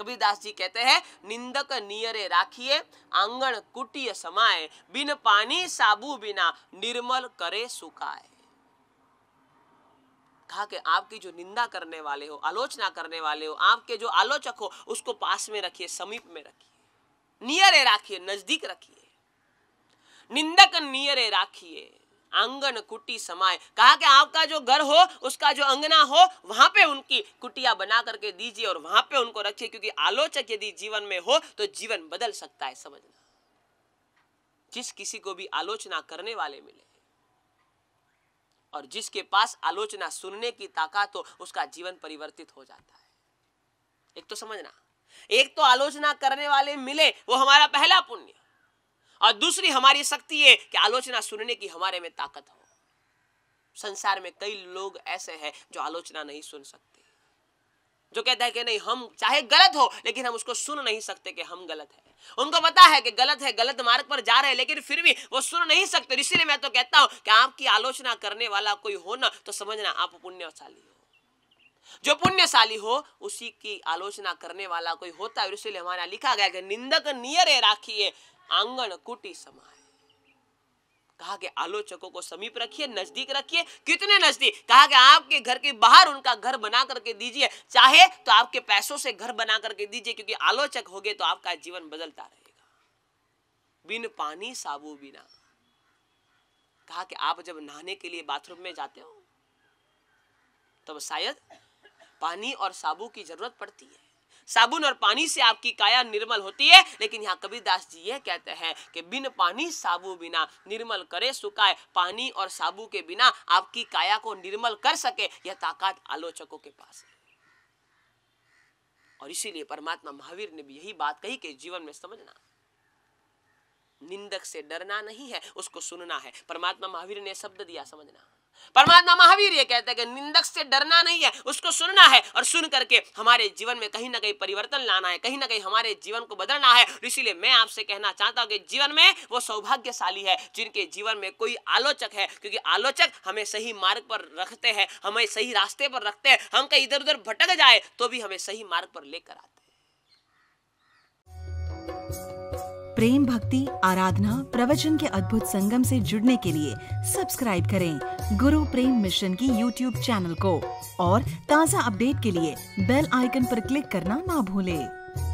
कबीरदास जी कहते हैं निंदक नियरे राखिए आंगन कुटिय समाए बिन पानी साबु बिना निर्मल करे सुखाए कहा कि आपकी जो निंदा करने वाले हो आलोचना करने वाले हो आपके जो आलोचक हो उसको पास में रखिए समीप में रखिए नियरे राखिए नजदीक रखिए निंदक नियरे राखिए आंगन कुटी समाए कहा कि आपका जो घर हो उसका जो अंगना हो वहां पे उनकी कुटिया बना करके दीजिए और वहां पे उनको रखिए क्योंकि आलोचक यदि जीवन में हो तो जीवन बदल सकता है समझना जिस किसी को भी आलोचना करने वाले मिले और जिसके पास आलोचना सुनने की ताकत हो उसका जीवन परिवर्तित हो जाता है एक तो समझना एक तो आलोचना करने वाले मिले वो हमारा पहला पुण्य और दूसरी हमारी शक्ति है कि आलोचना सुनने की हमारे में ताकत हो संसार में कई लोग ऐसे हैं जो आलोचना नहीं सुन सकते जो कहता है कि नहीं हम चाहे गलत हो लेकिन हम उसको सुन नहीं सकते कि हम गलत है उनको पता है कि गलत है गलत मार्ग पर जा रहे हैं लेकिन फिर भी वो सुन नहीं सकते इसीलिए मैं तो कहता हूं कि आपकी आलोचना करने वाला कोई हो ना तो समझना आप पुण्यशाली हो जो पुण्यशाली हो उसी की आलोचना करने वाला कोई होता है इसीलिए हमारा लिखा गया कि निंदक नियर राखी है आंगन कुटी समाए कहा कि आलोचकों को समीप रखिए नजदीक रखिए कितने नजदीक कहा कि आपके घर के बाहर उनका घर बना करके दीजिए चाहे तो आपके पैसों से घर बना करके दीजिए क्योंकि आलोचक हो गए तो आपका जीवन बदलता रहेगा बिन पानी साबु बिना कहा कि आप जब नहाने के लिए बाथरूम में जाते हो तब तो शायद पानी और साबु की जरूरत पड़ती है साबुन और पानी से आपकी काया निर्मल होती है लेकिन यहाँ कबीरदास जी ये कहते हैं कि बिन पानी साबु बिना निर्मल करे सुखाए पानी और साबु के बिना आपकी काया को निर्मल कर सके यह ताकत आलोचकों के पास है और इसीलिए परमात्मा महावीर ने भी यही बात कही कि जीवन में समझना निंदक से डरना नहीं है उसको सुनना है परमात्मा महावीर ने शब्द दिया समझना परमात्मा महावीर ये कहते हैं कि निंदक से डरना नहीं है उसको सुनना है और सुन करके हमारे जीवन में कहीं ना कहीं परिवर्तन लाना है कहीं ना कहीं हमारे जीवन को बदलना है इसीलिए मैं आपसे कहना चाहता हूँ कि जीवन में वो सौभाग्यशाली है जिनके जीवन में कोई आलोचक है क्योंकि आलोचक हमें सही मार्ग पर रखते हैं हमें सही रास्ते पर रखते हैं हम कहीं इधर उधर भटक जाए तो भी हमें सही मार्ग पर लेकर आते हैं प्रेम भक्ति आराधना प्रवचन के अद्भुत संगम से जुड़ने के लिए सब्सक्राइब करें गुरु प्रेम मिशन की यूट्यूब चैनल को और ताज़ा अपडेट के लिए बेल आइकन पर क्लिक करना ना भूलें।